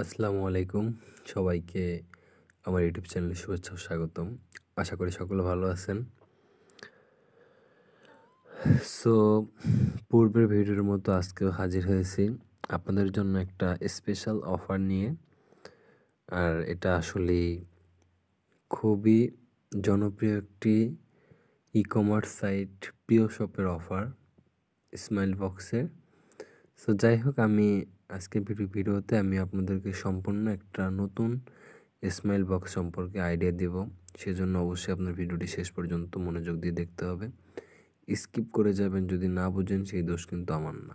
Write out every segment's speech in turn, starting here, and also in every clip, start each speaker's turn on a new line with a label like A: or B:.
A: আসসালামু আলাইকুম সবাইকে আমার ইউটিউব চ্যানেলে শুভেচ্ছা ও স্বাগতম আশা করি সকলে ভালো আছেন সো পূর্বের ভিডিওর মতো আজকেও হাজির হয়েছি আপনাদের জন্য একটা স্পেশাল অফার নিয়ে আর এটা আসলে খুবই জনপ্রিয় একটি ই কমার্স সাইট প্রিয় শপের অফার স্মাইল বক্সের সো যাই হোক আমি আজকে ভিডিওতে আমি আপনাদেরকে সম্পূর্ণ একটা নতুন স্মাইল বক্স সম্পর্কে আইডিয়া দেব সেজন্য অবশ্যই আপনার ভিডিওটি শেষ পর্যন্ত মনোযোগ দিয়ে দেখতে হবে স্কিপ করে যাবেন যদি না বুঝেন সেই দোষ কিন্তু আমার না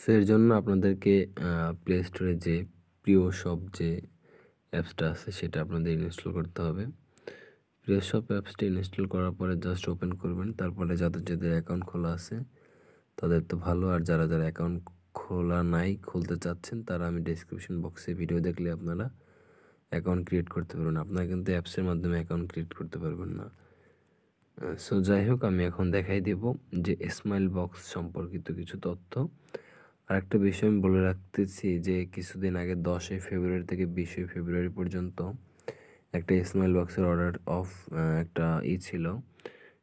A: সো এর জন্য আপনাদেরকে প্লে স্টোরে যে প্রিয় শপ যে অ্যাপসটা আছে সেটা আপনাদের ইনস্টল করতে হবে প্রিয় শপ অ্যাপসটি ইনস্টল করার পরে জাস্ট ওপেন করবেন তারপরে যাদের যাদের অ্যাকাউন্ট খোলা আছে তাদের তো ভালো আর যারা যারা অ্যাকাউন্ট খোলা নাই খুলতে চাচ্ছেন তারা আমি ডিসক্রিপশন বক্সে ভিডিও দেখলে আপনারা অ্যাকাউন্ট ক্রিয়েট করতে পারবেন আপনারা কিন্তু অ্যাপসের মাধ্যমে অ্যাকাউন্ট ক্রিয়েট করতে পারবেন না সো যাই হোক আমি এখন দেখাই দেব যে স্মাইল বক্স সম্পর্কিত কিছু তথ্য আর একটা বিষয় আমি বলে রাখতেছি যে কিছুদিন আগে দশই ফেব্রুয়ারি থেকে বিশে ফেব্রুয়ারি পর্যন্ত একটা স্মাইল বক্সের অর্ডার অফ একটা ই ছিল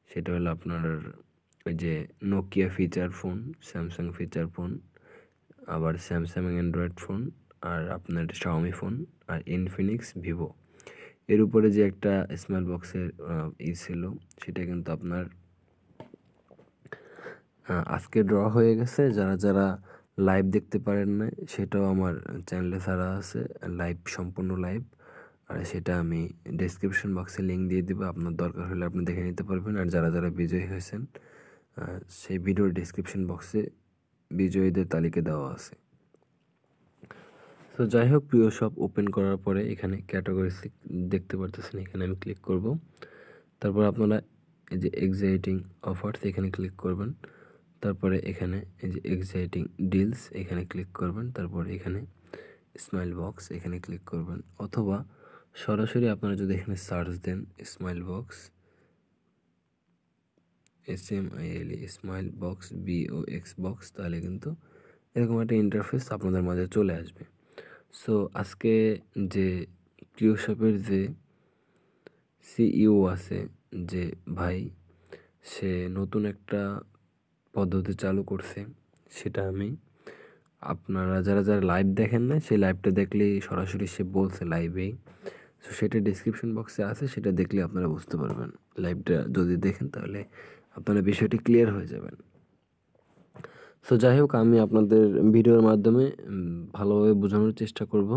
A: সেটা হলো আপনার ওই যে Nokia feature phone Samsung feature phone আবার স্যামসাং অ্যান্ড্রয়েড ফোন আর আপনার শাওমি ফোন আর ইনফিনিক্স ভিভো এর উপরে যে একটা স্মার্ট বক্সের ই ছিল সেটা কিন্তু আপনার আজকে ড্র হয়ে গেছে যারা যারা লাইভ দেখতে পারেন না সেটাও আমার চ্যানেলে ছাড়া আছে লাইভ সম্পূর্ণ লাইভ আর সেটা আমি ডেসক্রিপশন বক্সে লিঙ্ক দিয়ে দেবো আপনার দরকার হলে আপনি দেখে নিতে পারবেন আর যারা যারা বিজয়ী হয়েছেন সেই ভিডিওর ডিসক্রিপশন বক্সে বিজয়ীদের তালিকা দেওয়া আছে তো যাই হোক প্রিয় সব ওপেন করার পরে এখানে ক্যাটাগরি দেখতে পারতেছেন এখানে আমি ক্লিক করব তারপর আপনারা এই যে এক্সাইটিং অফার্স এখানে ক্লিক করবেন তারপরে এখানে এই যে এক্সাইটিং ডিলস এখানে ক্লিক করবেন তারপর এখানে স্মাইল বক্স এখানে ক্লিক করবেন অথবা সরাসরি আপনারা যদি এখানে সার্চ দেন smile box S M I L smile box B O X box তাহলে কিন্তু এরকম একটা ইন্টারফেস আপনাদের মাঝে চলে আসবে সো আজকে যে প্রিয় যে সিইও e আছে যে ভাই সে নতুন একটা পদ্ধতি চালু করছে সেটা আমি আপনারা যারা যারা লাইভ দেখেন না সেই লাইভটা দেখলেই সরাসরি সে বলছে লাইভেই সো সেটা ডিসক্রিপশন বক্সে আছে সেটা দেখলে আপনারা বুঝতে পারবেন লাইভটা যদি দেখেন তাহলে আপনারা বিষয়টি ক্লিয়ার হয়ে যাবেন সো যাই হোক আমি আপনাদের ভিডিওর মাধ্যমে ভালোভাবে বোঝানোর চেষ্টা করব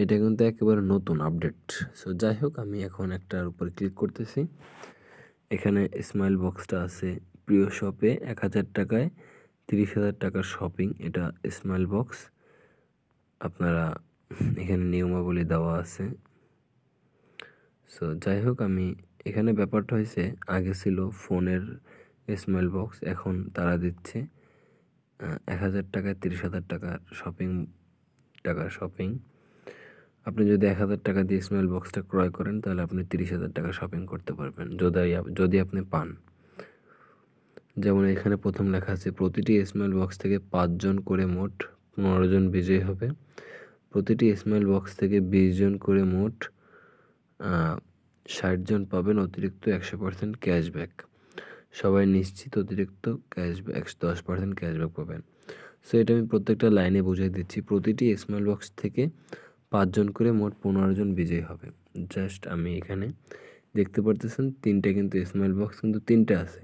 A: এটা কিন্তু একেবারে নতুন আপডেট সো যাই হোক আমি এখন একটার উপরে ক্লিক করতেছি এখানে স্মাইল বক্সটা আছে প্রিয় শপে এক হাজার টাকায় তিরিশ হাজার টাকার শপিং এটা স্মাইল বক্স আপনারা এখানে নিয়মাবলী দেওয়া আছে সো যাই হোক আমি এখানে ব্যাপারটা হয়েছে আগে ছিল ফোনের স্মেল বক্স এখন তারা দিচ্ছে এক হাজার টাকায় তিরিশ হাজার টাকার শপিং টাকার শপিং আপনি যদি এক হাজার টাকা দিয়ে স্মেল বক্সটা ক্রয় করেন তাহলে আপনি তিরিশ হাজার টাকা শপিং করতে পারবেন যদি যদি আপনি পান যেমন এখানে প্রথম লেখা আছে প্রতিটি স্মেল বক্স থেকে পাঁচজন করে মোট পনেরো জন বিজয়ী হবে প্রতিটি স্মেল বক্স থেকে বিশ জন করে মোট ষাটজন পাবেন অতিরিক্ত একশো পার্সেন্ট ক্যাশব্যাক সবাই নিশ্চিত অতিরিক্ত ক্যাশব্যাক একশো দশ পার্সেন্ট ক্যাশব্যাক পাবেন সো এটা আমি প্রত্যেকটা লাইনে বুঝিয়ে দিচ্ছি প্রতিটি স্মাইল বক্স থেকে পাঁচজন করে মোট পনেরো জন বিজয়ী হবে জাস্ট আমি এখানে দেখতে পারতেছেন তিনটে কিন্তু স্মাইল বক্স কিন্তু তিনটে আছে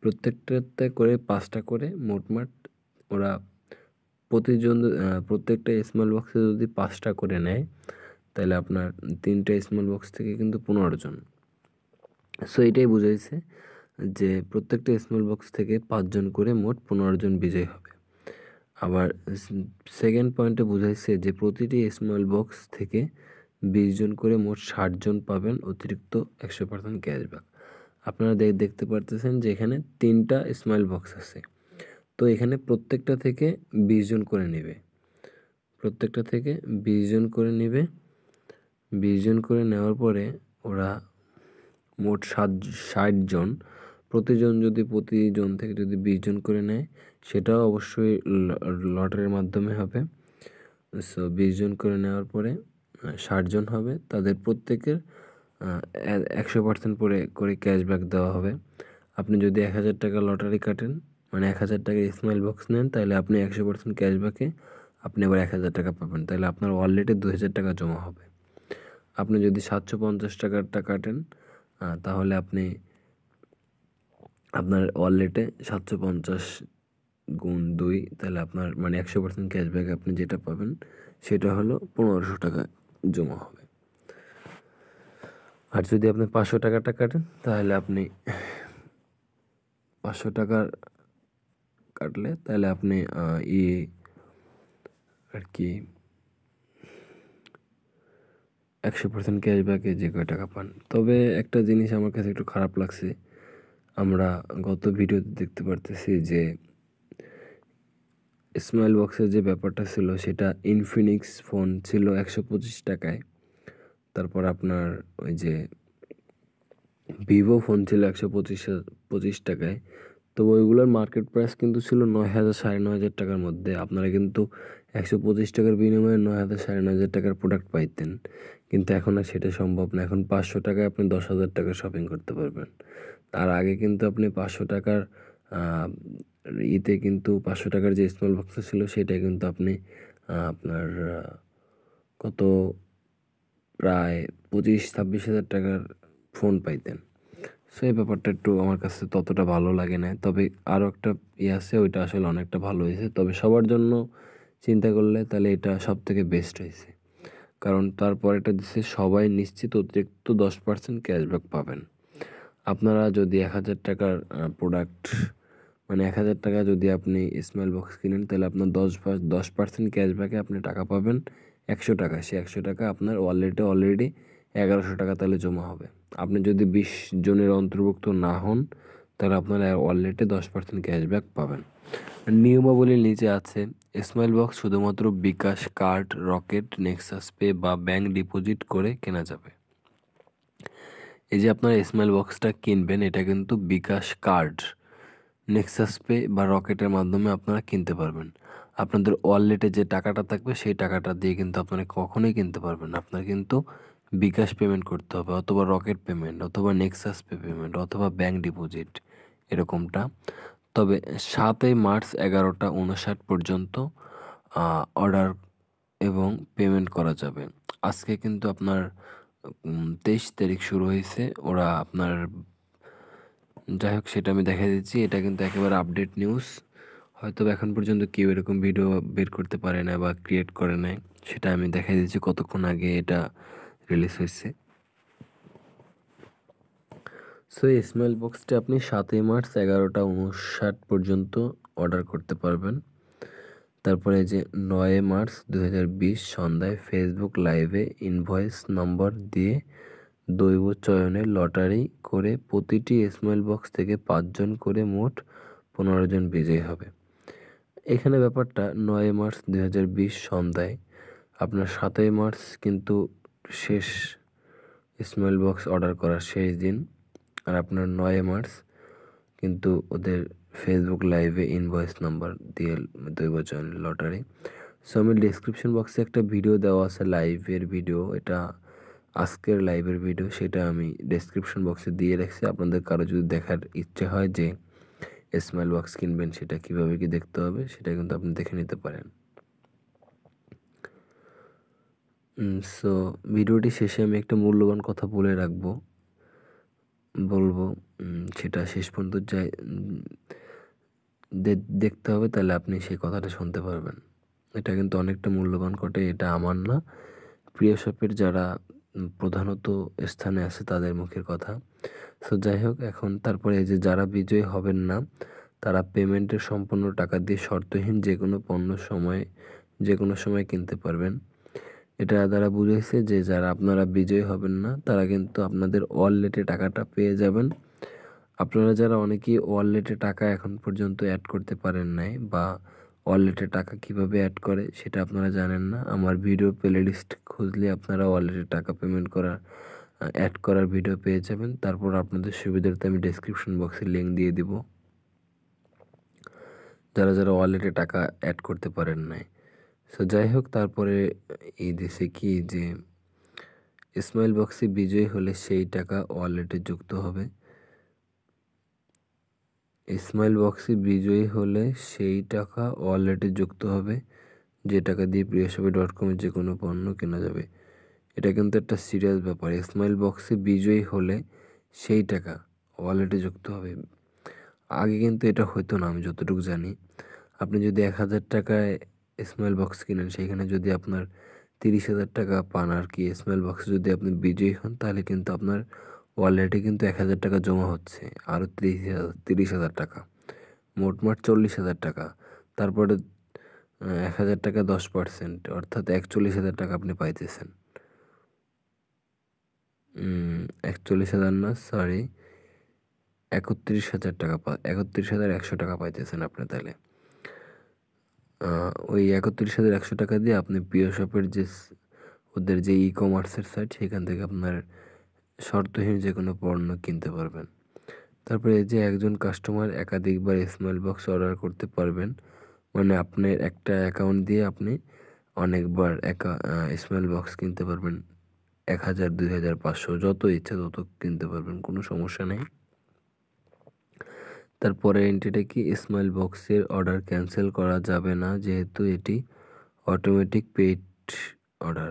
A: প্রত্যেকটাতে করে পাঁচটা করে মোটমাট ওরা প্রতিজন প্রত্যেকটা স্মাইল বক্সে যদি পাঁচটা করে নেয় তাহলে আপনার তিনটা স্মল বক্স থেকে কিন্তু পনেরো জন সো এটাই বুঝাইছে যে প্রত্যেকটা স্মল বক্স থেকে পাঁচজন করে মোট পনেরো জন বিজয়ী হবে আবার সেকেন্ড পয়েন্টে বুঝাইছে যে প্রতিটি স্মল বক্স থেকে বিশ জন করে মোট ষাটজন পাবেন অতিরিক্ত একশো পার্সেন্ট ক্যাশব্যাক আপনারা দেখ দেখতে পারতেছেন যে এখানে তিনটা স্মাইল বক্স আছে তো এখানে প্রত্যেকটা থেকে বিশ জন করে নেবে প্রত্যেকটা থেকে বিশ জন করে নেবে বিশ জন করে নেওয়ার পরে ওরা মোট সাত ষাটজন প্রতিজন যদি প্রতিজন থেকে যদি বিশজন করে নেয় সেটাও অবশ্যই লটারির মাধ্যমে হবে সো বিশজন করে নেওয়ার পরে ষাটজন হবে তাদের প্রত্যেকের একশো পার্সেন্ট করে করে ক্যাশব্যাক দেওয়া হবে আপনি যদি এক হাজার টাকা লটারি কাটেন মানে এক হাজার টাকা স্মাইল বক্স নেন তাহলে আপনি একশো পার্সেন্ট ক্যাশব্যাকে আপনি আবার এক হাজার টাকা পাবেন তাহলে আপনার ওয়ালেটে দু হাজার টাকা জমা হবে আপনি যদি সাতশো পঞ্চাশ টাকারটা কাটেন তাহলে আপনি আপনার ওয়ালেটে সাতশো পঞ্চাশ গুণ দুই তাহলে আপনার মানে একশো পার্সেন্ট ক্যাশব্যাক আপনি যেটা পাবেন সেটা হলো পনেরোশো টাকা জমা হবে আর যদি আপনি পাঁচশো টাকাটা কাটেন তাহলে আপনি পাঁচশো টাকার কাটলে তাহলে আপনি ইয়ে আর কি একশো পার্সেন্ট ক্যাশব্যাকে যে কয় টাকা পান তবে একটা জিনিস আমার কাছে একটু খারাপ লাগছে আমরা গত ভিডিওতে দেখতে পারতেছি যে স্মাইল বক্সের যে ব্যাপারটা ছিল সেটা ইনফিনিক্স ফোন ছিল একশো পঁচিশ টাকায় তারপর আপনার ওই যে ভিভো ফোন ছিল একশো পঁচিশ পঁচিশ টাকায় তো ওইগুলোর মার্কেট প্রাইস কিন্তু ছিল নয় হাজার সাড়ে নয় হাজার টাকার মধ্যে আপনারা কিন্তু একশো পঁচিশ টাকার বিনিময়ে নয় হাজার সাড়ে নয় হাজার টাকার প্রোডাক্ট পাইতেন কিন্তু এখন আর সেটা সম্ভব না এখন পাঁচশো টাকায় আপনি দশ হাজার টাকা শপিং করতে পারবেন তার আগে কিন্তু আপনি পাঁচশো টাকার ইতে কিন্তু পাঁচশো টাকার যে স্মল বক্স ছিল সেটা কিন্তু আপনি আপনার কত প্রায় পঁচিশ ছাব্বিশ হাজার টাকার ফোন পাইতেন সো এই ব্যাপারটা একটু আমার কাছে ততটা ভালো লাগে না তবে আরও একটা ইয়ে আছে ওইটা আসলে অনেকটা ভালো হয়েছে তবে সবার জন্য চিন্তা করলে তাহলে এটা সব থেকে বেস্ট হয়েছে কারণ তারপর এটা দিচ্ছে সবাই নিশ্চিত অতিরিক্ত দশ পার্সেন্ট ক্যাশব্যাক পাবেন আপনারা যদি এক হাজার টাকার প্রোডাক্ট মানে এক হাজার টাকা যদি আপনি স্মাইল বক্স কিনেন তাহলে আপনার দশ দশ পার্সেন্ট ক্যাশব্যাকে আপনি টাকা পাবেন একশো টাকা সে একশো টাকা আপনার ওয়ালেটে অলরেডি এগারোশো টাকা তাহলে জমা হবে আপনি যদি বিশ জনের অন্তর্ভুক্ত না হন তাহলে আপনার ওয়ালেটে দশ পার্সেন্ট ক্যাশব্যাক পাবেন নিয়মাবলী নিচে আছে স্মাইল বক্স শুধুমাত্র bKash card Rocket Nexus pay বা ব্যাংক ডিপোজিট করে কেনা যাবে এই যে আপনারা স্মাইল বক্সটা কিনবেন এটা কিন্তু বিকাশ কার্ড নেক্সাস পে বা রকেটের মাধ্যমে আপনারা কিনতে পারবেন আপনাদের ওয়ালেটে যে টাকাটা থাকবে সেই টাকাটা দিয়ে কিন্তু আপনারা কখনোই কিনতে পারবেন আপনার কিন্তু বিকাশ পেমেন্ট করতে হবে অথবা রকেট পেমেন্ট অথবা নেক্সাস পে পেমেন্ট অথবা ব্যাংক ডিপোজিট এরকমটা তবে সাতই মার্চ এগারোটা উনষাট পর্যন্ত অর্ডার এবং পেমেন্ট করা যাবে আজকে কিন্তু আপনার তেইশ তারিখ শুরু হয়েছে ওরা আপনার যাই হোক সেটা আমি দেখা দিচ্ছি এটা কিন্তু একেবারে আপডেট নিউজ হয়তো এখন পর্যন্ত কেউ এরকম ভিডিও বের করতে পারে না বা ক্রিয়েট করে নাই সেটা আমি দেখা দিচ্ছি কতক্ষণ আগে এটা রিলিজ হয়েছে সো এই স্মেল বক্সটি আপনি সাতই মার্চ এগারোটা উনষাট পর্যন্ত অর্ডার করতে পারবেন তারপরে যে নয় মার্চ দু হাজার সন্ধ্যায় ফেসবুক লাইভে ইনভয়েস নম্বর দিয়ে দৈব চয়নে লটারি করে প্রতিটি স্মেল বক্স থেকে পাঁচজন করে মোট পনেরো জন বিজয়ী হবে এখানে ব্যাপারটা নয় মার্চ দু হাজার সন্ধ্যায় আপনার সাতই মার্চ কিন্তু শেষ স্মেল বক্স অর্ডার করার শেষ দিন আর আপনার নয় মার্চ কিন্তু ওদের ফেসবুক লাইভে ইনভয়েস নাম্বার দিয়ে দৈব লটারি সো আমি ডিসক্রিপশন বক্সে একটা ভিডিও দেওয়া আছে লাইভের ভিডিও এটা আজকের লাইভের ভিডিও সেটা আমি ডেসক্রিপশন বক্সে দিয়ে রাখছি আপনাদের কারো যদি দেখার ইচ্ছে হয় যে স্মাইল বক্স কিনবেন সেটা কিভাবে কি দেখতে হবে সেটা কিন্তু আপনি দেখে নিতে পারেন সো ভিডিওটি শেষে আমি একটা মূল্যবান কথা বলে রাখবো বলবো সেটা শেষ পর্যন্ত যাই দেখতে হবে তাহলে আপনি সেই কথাটা শুনতে পারবেন এটা কিন্তু অনেকটা মূল্যবান কটে এটা আমার না প্রিয় শপের যারা প্রধানত স্থানে আছে তাদের মুখের কথা সো যাই হোক এখন তারপরে এই যে যারা বিজয়ী হবেন না তারা পেমেন্টের সম্পূর্ণ টাকা দিয়ে শর্তহীন যে কোনো পণ্য সময়ে যে কোনো সময় কিনতে পারবেন এটা দ্বারা বুঝেছে যে যারা আপনারা বিজয়ী হবেন না তারা কিন্তু আপনাদের ওয়ালেটে টাকাটা পেয়ে যাবেন আপনারা যারা অনেকেই ওয়ালেটে টাকা এখন পর্যন্ত অ্যাড করতে পারেন নাই বা ওয়ালেটে টাকা কিভাবে অ্যাড করে সেটা আপনারা জানেন না আমার ভিডিও প্লে লিস্ট খুঁজলে আপনারা ওয়ালেটে টাকা পেমেন্ট করার অ্যাড করার ভিডিও পেয়ে যাবেন তারপর আপনাদের সুবিধার্থে আমি ডেসক্রিপশন বক্সে লিঙ্ক দিয়ে দিব যারা যারা ওয়ালেটে টাকা অ্যাড করতে পারেন নাই সো যাই হোক তারপরে এই দেশে কি যে স্মাইল বক্সে বিজয়ী হলে সেই টাকা ওয়ালেটে যুক্ত হবে স্মাইল বক্সে বিজয়ী হলে সেই টাকা ওয়ালেটে যুক্ত হবে যে টাকা দিয়ে প্রিয়সবে ডট কমে যে কোনো পণ্য কেনা যাবে এটা কিন্তু একটা সিরিয়াস ব্যাপার স্মাইল বক্সে বিজয়ী হলে সেই টাকা ওয়ালেটে যুক্ত হবে আগে কিন্তু এটা হতো না আমি যতটুকু জানি আপনি যদি এক হাজার টাকায় স্মেল বক্স কিনেন সেখানে যদি আপনার তিরিশ হাজার টাকা পান আর কি স্মেল বক্সে যদি আপনি বিজয়ী হন তাহলে কিন্তু আপনার ওয়ালেটে কিন্তু এক হাজার টাকা জমা হচ্ছে আরও তিরিশ হাজার তিরিশ হাজার টাকা মোটমাট চল্লিশ হাজার টাকা তারপরে এক হাজার টাকা দশ পার্সেন্ট অর্থাৎ একচল্লিশ হাজার টাকা আপনি পাইতেছেন একচল্লিশ হাজার না সরি একত্রিশ হাজার টাকা পা একত্রিশ হাজার একশো টাকা পাইতেছেন আপনি তাহলে ওই একত্রিশ হাজার একশো টাকা দিয়ে আপনি পিও শপের যে ওদের যে ই কমার্সের সাইট সেখান থেকে আপনার শর্তহীন যে কোনো পণ্য কিনতে পারবেন তারপরে যে একজন কাস্টমার একাধিকবার স্মাইল বক্স অর্ডার করতে পারবেন মানে আপনার একটা অ্যাকাউন্ট দিয়ে আপনি অনেকবার একা স্মাইল বক্স কিনতে পারবেন এক হাজার দুই হাজার পাঁচশো যত ইচ্ছা তত কিনতে পারবেন কোনো সমস্যা নেই তারপরে এন্ট্রিটা কি স্মাইল বক্সের অর্ডার ক্যান্সেল করা যাবে না যেহেতু এটি অটোমেটিক পেইড অর্ডার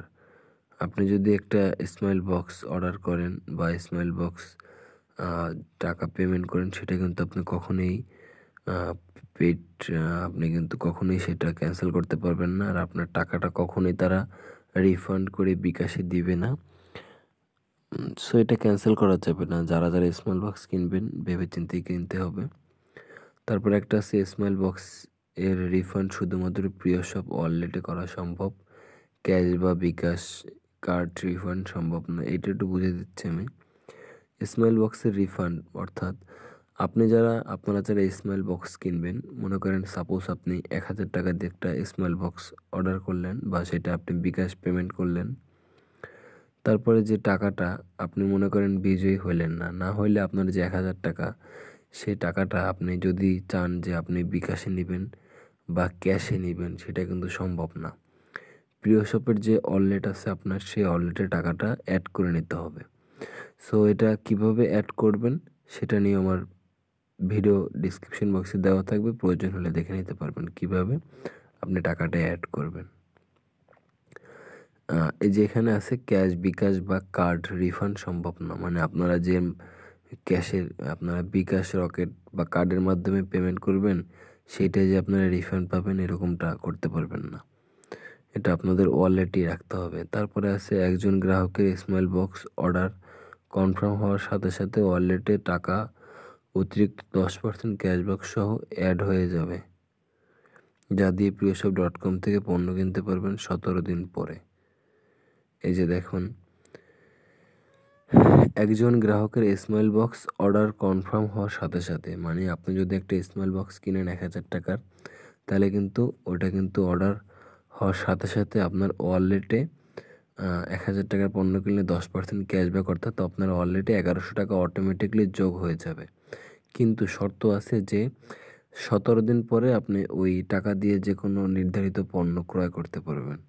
A: আপনি যদি একটা স্মাইল বক্স অর্ডার করেন বা স্মাইল বক্স টাকা পেমেন্ট করেন সেটা কিন্তু আপনি কখনোই পেড আপনি কিন্তু কখনোই সেটা ক্যান্সেল করতে পারবেন না আর আপনার টাকাটা কখনোই তারা রিফান্ড করে বিকাশে দিবে না সো এটা ক্যান্সেল করা যাবে না যারা যারা স্মল বক্স কিনবেন ভেবে চিন্তেই কিনতে হবে তারপর একটা আছে স্মাইল বক্স এর রিফান্ড শুধুমাত্র প্রিয় সব ওয়ালেটে করা সম্ভব ক্যাশ বা বিকাশ কার্ড রিফান্ড সম্ভব নয় এটা একটু বুঝে দিচ্ছি আমি স্মাইল বক্সের রিফান্ড অর্থাৎ আপনি যারা আপনারা যারা স্মাইল বক্স কিনবেন মনে করেন সাপোজ আপনি এক হাজার টাকা দিয়ে একটা স্মাইল বক্স অর্ডার করলেন বা সেটা আপনি বিকাশ পেমেন্ট করলেন তারপরে যে টাকাটা আপনি মনে করেন বিজয়ী হইলেন না না হইলে আপনার যে এক হাজার টাকা সেই টাকাটা আপনি যদি চান যে আপনি বিকাশে নেবেন বা ক্যাশে নেবেন সেটা কিন্তু সম্ভব না প্রিয় শপের যে অললেট আছে আপনার সেই অললেটে টাকাটা অ্যাড করে নিতে হবে সো এটা কিভাবে অ্যাড করবেন সেটা নিয়ে আমার ভিডিও ডিসক্রিপশন বক্সে দেওয়া থাকবে প্রয়োজন হলে দেখে নিতে পারবেন কিভাবে আপনি টাকাটা অ্যাড করবেন এই যে এখানে আছে ক্যাশ বিকাশ বা কার্ড রিফান্ড সম্ভব না মানে আপনারা যে ক্যাশের আপনারা বিকাশ রকেট বা কার্ডের মাধ্যমে পেমেন্ট করবেন সেইটা যে আপনারা রিফান্ড পাবেন এরকমটা করতে পারবেন না এটা আপনাদের ওয়ালেটই রাখতে হবে তারপরে আছে একজন গ্রাহকের স্মাইল বক্স অর্ডার কনফার্ম হওয়ার সাথে সাথে ওয়ালেটে টাকা অতিরিক্ত দশ পার্সেন্ট ক্যাশব্যাক সহ অ্যাড হয়ে যাবে যা দিয়ে প্রিয়সব ডট কম থেকে পণ্য কিনতে পারবেন সতেরো দিন পরে এই যে দেখুন একজন গ্রাহকের স্মাইল বক্স অর্ডার কনফার্ম হওয়ার সাথে সাথে মানে আপনি যদি একটা স্মাইল বক্স কিনেন এক হাজার টাকার তাহলে কিন্তু ওটা কিন্তু অর্ডার হওয়ার সাথে সাথে আপনার ওয়ালেটে এক হাজার টাকার পণ্য কিনলে দশ পার্সেন্ট ক্যাশব্যাক অর্থাৎ আপনার ওয়ালেটে এগারোশো টাকা অটোমেটিকলি যোগ হয়ে যাবে কিন্তু শর্ত আছে যে সতেরো দিন পরে আপনি ওই টাকা দিয়ে যে কোনো নির্ধারিত পণ্য ক্রয় করতে পারবেন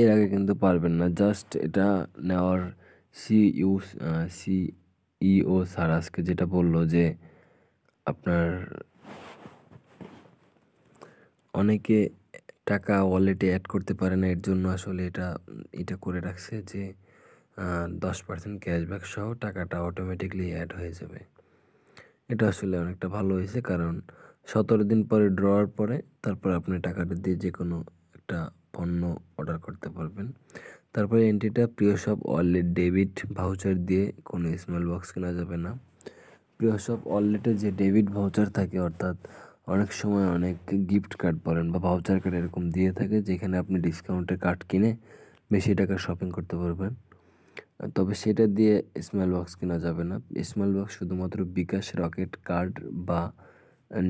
A: এর আগে কিন্তু পারবেন না জাস্ট এটা নেওয়ার CU CEO e e sir আজকে যেটা বললো যে আপনার অনেকে টাকা ওয়ালেটে অ্যাড করতে পারে না এর জন্য আসলে এটা এটা করে রাখছে যে দশ পার্সেন্ট ক্যাশব্যাক সহ টাকাটা অটোমেটিকলি অ্যাড হয়ে যাবে এটা আসলে অনেকটা ভালো হয়েছে কারণ সতেরো দিন পরে ড্রয়ার পরে তারপর আপনি টাকাটা দিয়ে যে কোনো একটা পণ্য অর্ডার করতে পারবেন তারপরে এন্ট্রিটা প্রিয় সব ওয়ালেট ডেবিট ভাউচার দিয়ে কোনো স্মল বক্স কেনা যাবে না প্রিয় সব ওয়ালেটে যে ডেবিট ভাউচার থাকে অর্থাৎ অনেক সময় অনেক গিফট কার্ড বলেন বা ভাউচার কার্ড এরকম দিয়ে থাকে যেখানে আপনি ডিসকাউন্টে কার্ড কিনে বেশি টাকা শপিং করতে পারবেন তবে সেটা দিয়ে স্মল বক্স কেনা যাবে না স্মল বক্স শুধুমাত্র বিকাশ রকেট কার্ড বা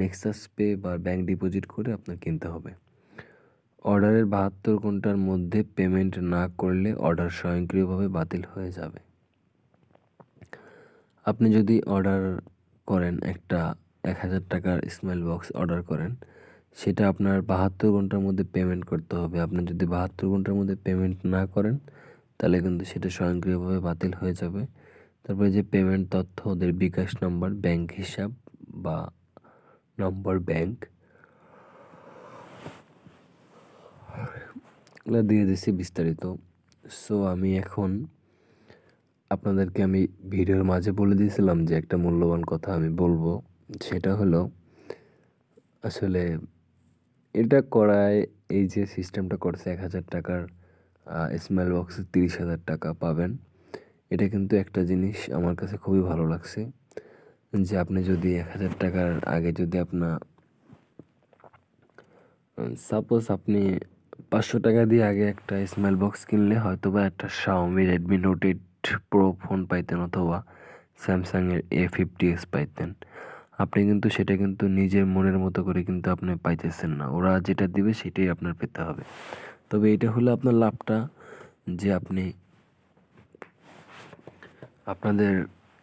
A: নেক্সাস পে বা ব্যাংক ডিপোজিট করে আপনার কিনতে হবে অর্ডারের বাহাত্তর ঘন্টার মধ্যে পেমেন্ট না করলে অর্ডার স্বয়ংক্রিয়ভাবে বাতিল হয়ে যাবে আপনি যদি অর্ডার করেন একটা এক হাজার টাকার স্মাইল বক্স অর্ডার করেন সেটা আপনার বাহাত্তর ঘন্টার মধ্যে পেমেন্ট করতে হবে আপনি যদি বাহাত্তর ঘন্টার মধ্যে পেমেন্ট না করেন তাহলে কিন্তু সেটা স্বয়ংক্রিয়ভাবে বাতিল হয়ে যাবে তারপরে যে পেমেন্ট তথ্য ওদের বিকাশ নাম্বার ব্যাংক হিসাব বা নম্বর ব্যাংক দিয়ে দিচ্ছি বিস্তারিত সো আমি এখন আপনাদেরকে আমি ভিডিওর মাঝে বলে দিয়েছিলাম যে একটা মূল্যবান কথা আমি বলবো সেটা হলো আসলে এটা করায় এই যে সিস্টেমটা করছে এক হাজার টাকার স্মেল বক্সে তিরিশ হাজার টাকা পাবেন এটা কিন্তু একটা জিনিস আমার কাছে খুবই ভালো লাগছে যে আপনি যদি এক হাজার টাকার আগে যদি আপনার সাপোজ আপনি পাঁচশো টাকা দিয়ে আগে একটা স্মাইল বক্স কিনলে হয়তো বা একটা Xiaomi Redmi note eight pro phone পাইতেন অথবা স্যামসাংয়ের এ ফিফটি এস পাইতেন আপনি কিন্তু সেটা কিন্তু নিজের মনের মতো করে কিন্তু আপনি পাইতেছেন না ওরা যেটা দিবে সেটাই আপনার পেতে হবে তবে এটা হলো আপনার লাভটা যে আপনি আপনাদের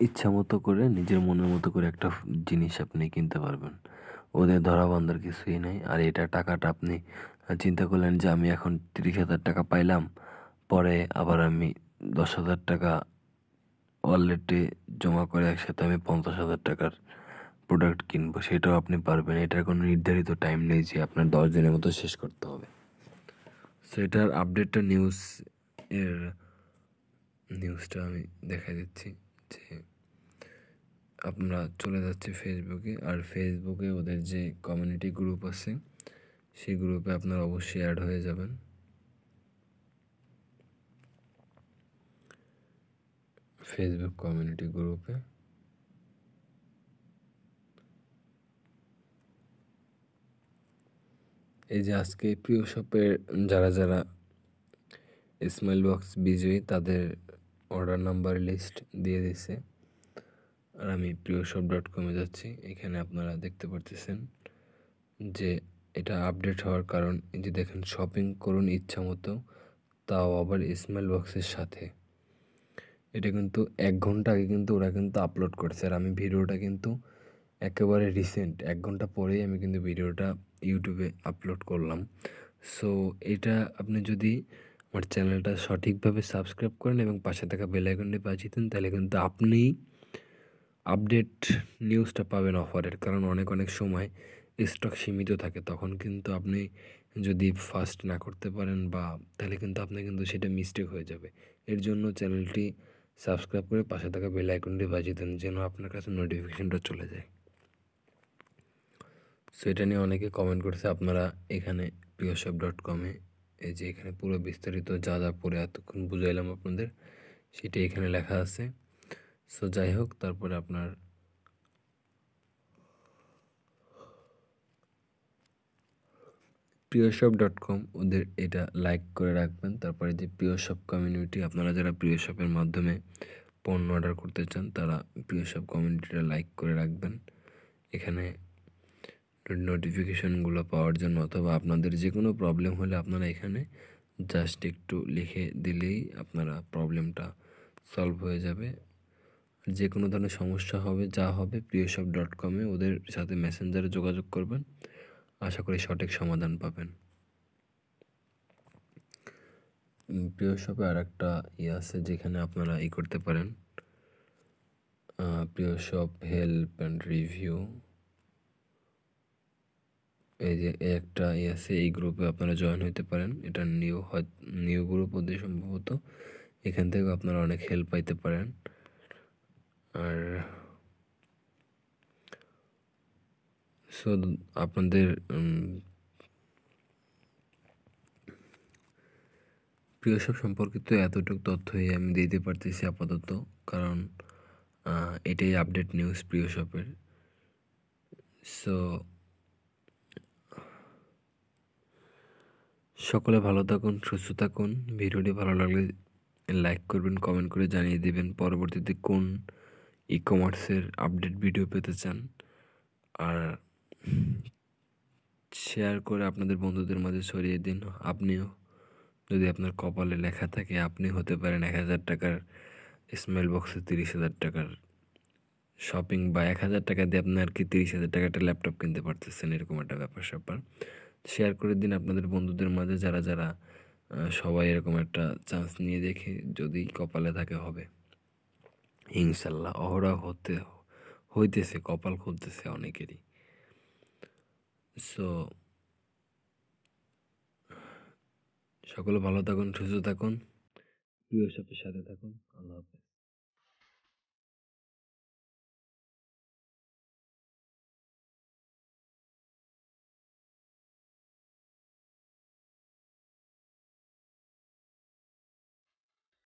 A: ইচ্ছা মতো করে নিজের মনের মতো করে একটা জিনিস আপনি কিনতে পারবেন ওদের ধরাবান্ধার কিছুই নেই আর এটা টাকাটা আপনি আর চিন্তা করলেন যে আমি এখন তিরিশ হাজার টাকা পাইলাম পরে আবার আমি দশ হাজার টাকা ওয়ালেটে জমা করে একসাথে আমি পঞ্চাশ হাজার টাকার প্রোডাক্ট কিনবো সেটাও আপনি পারবেন এটার কোনো নির্ধারিত টাইম নেই যে আপনার দশ দিনের মতো শেষ করতে হবে সেটার আপডেটটা নিউজ এর নিউজটা আমি দেখা দিচ্ছি যে আপনারা চলে যাচ্ছে ফেসবুকে আর ফেসবুকে ওদের যে কমিউনিটি গ্রুপ আছে সেই গ্রুপে আপনার অবশ্যই অ্যাড হয়ে যাবেন ফেসবুক কমিউনিটি গ্রুপে এই যে আজকে প্রিয় শপের যারা যারা স্মাইল বক্স বিজয়ী তাদের অর্ডার নাম্বার লিস্ট দিয়ে দিছে আর আমি প্রিয় শপ ডট কমে যাচ্ছি এখানে আপনারা দেখতে পারতেছেন যে এটা আপডেট হওয়ার কারণ এই যে দেখেন শপিং করুন ইচ্ছা মতো তাও আবার স্মেল বক্সের সাথে এটা কিন্তু এক ঘন্টা আগে কিন্তু ওরা কিন্তু আপলোড করছে আর আমি ভিডিওটা কিন্তু একেবারে রিসেন্ট এক ঘন্টা পরেই আমি কিন্তু ভিডিওটা ইউটিউবে আপলোড করলাম সো এটা আপনি যদি আমার চ্যানেলটা সঠিকভাবে সাবস্ক্রাইব করেন এবং পাশে থাকা বেলাইকনটি বাজিয়ে দেন তাহলে কিন্তু আপনিই আপডেট নিউজটা পাবেন অফারের কারণ অনেক অনেক সময় স্টক সীমিত থাকে তখন কিন্তু আপনি যদি ফার্স্ট না করতে পারেন বা তাহলে কিন্তু আপনার কিন্তু সেটা মিস্টেক হয়ে যাবে এর জন্য চ্যানেলটি সাবস্ক্রাইব করে পাশে থাকা বেল আইকনটি বাজিয়ে দেন যেন আপনার কাছে নোটিফিকেশনটা চলে যায় সো এটা নিয়ে অনেকে কমেন্ট করেছে আপনারা এখানে পিওসব ডট কমে এই যে এখানে পুরো বিস্তারিত যা যা পড়ে এতক্ষণ বুঝাইলাম আপনাদের সেটা এখানে লেখা আছে সো যাই হোক তারপরে আপনার শপ ডট কম ওদের এটা লাইক করে রাখবেন তারপরে যে প্রিয় শপ কমিউনিটি আপনারা যারা শপের মাধ্যমে পণ্য অর্ডার করতে চান তারা শপ কমিউনিটিটা লাইক করে রাখবেন এখানে নোটিফিকেশনগুলো পাওয়ার জন্য অথবা আপনাদের যে কোনো প্রবলেম হলে আপনারা এখানে জাস্ট একটু লিখে দিলেই আপনারা প্রবলেমটা সলভ হয়ে যাবে যে কোনো ধরনের সমস্যা হবে যা হবে শপ ডট কমে ওদের সাথে মেসেঞ্জারে যোগাযোগ করবেন আশা করি সঠিক সমাধান পাবেন প্রিয় শপে আর একটা ইয়ে আছে যেখানে আপনারা ই করতে পারেন প্রিয় শপ হেল্প অ্যান্ড রিভিউ এই যে একটা ই আছে এই গ্রুপে আপনারা জয়েন হতে পারেন এটা নিউ হয় নিউ গ্রুপ হতে সম্ভবত এখান থেকে আপনারা অনেক হেল্প পাইতে পারেন আর সো আপনাদের প্রিয় সব সম্পর্কিত এতটুকু তথ্যই আমি দিতে পারতেছি আপাতত কারণ এটাই আপডেট নিউজ প্রিয় শপের সো সকলে ভালো থাকুন সুস্থ থাকুন ভিডিওটি ভালো লাগলে লাইক করবেন কমেন্ট করে জানিয়ে দেবেন পরবর্তীতে কোন ই কমার্সের আপডেট ভিডিও পেতে চান আর শেয়ার করে আপনাদের বন্ধুদের মাঝে ছড়িয়ে দিন আপনিও যদি আপনার কপালে লেখা থাকে আপনি হতে পারেন এক হাজার টাকার স্মেল বক্সে তিরিশ হাজার টাকার শপিং বা এক হাজার টাকা দিয়ে আপনি আর কি তিরিশ হাজার টাকা একটা ল্যাপটপ কিনতে পারতেছেন এরকম একটা ব্যাপার স্যাপার শেয়ার করে দিন আপনাদের বন্ধুদের মাঝে যারা যারা সবাই এরকম একটা চান্স নিয়ে দেখে যদি কপালে থাকে হবে ইনশাল্লাহ অহরা হতে হইতেছে কপাল খুলতেছে অনেকেরই সো সকলে ভালো থাকুন সুস্থ থাকুন প্রিয় সাথে থাকুন আল্লাহ হাফেজ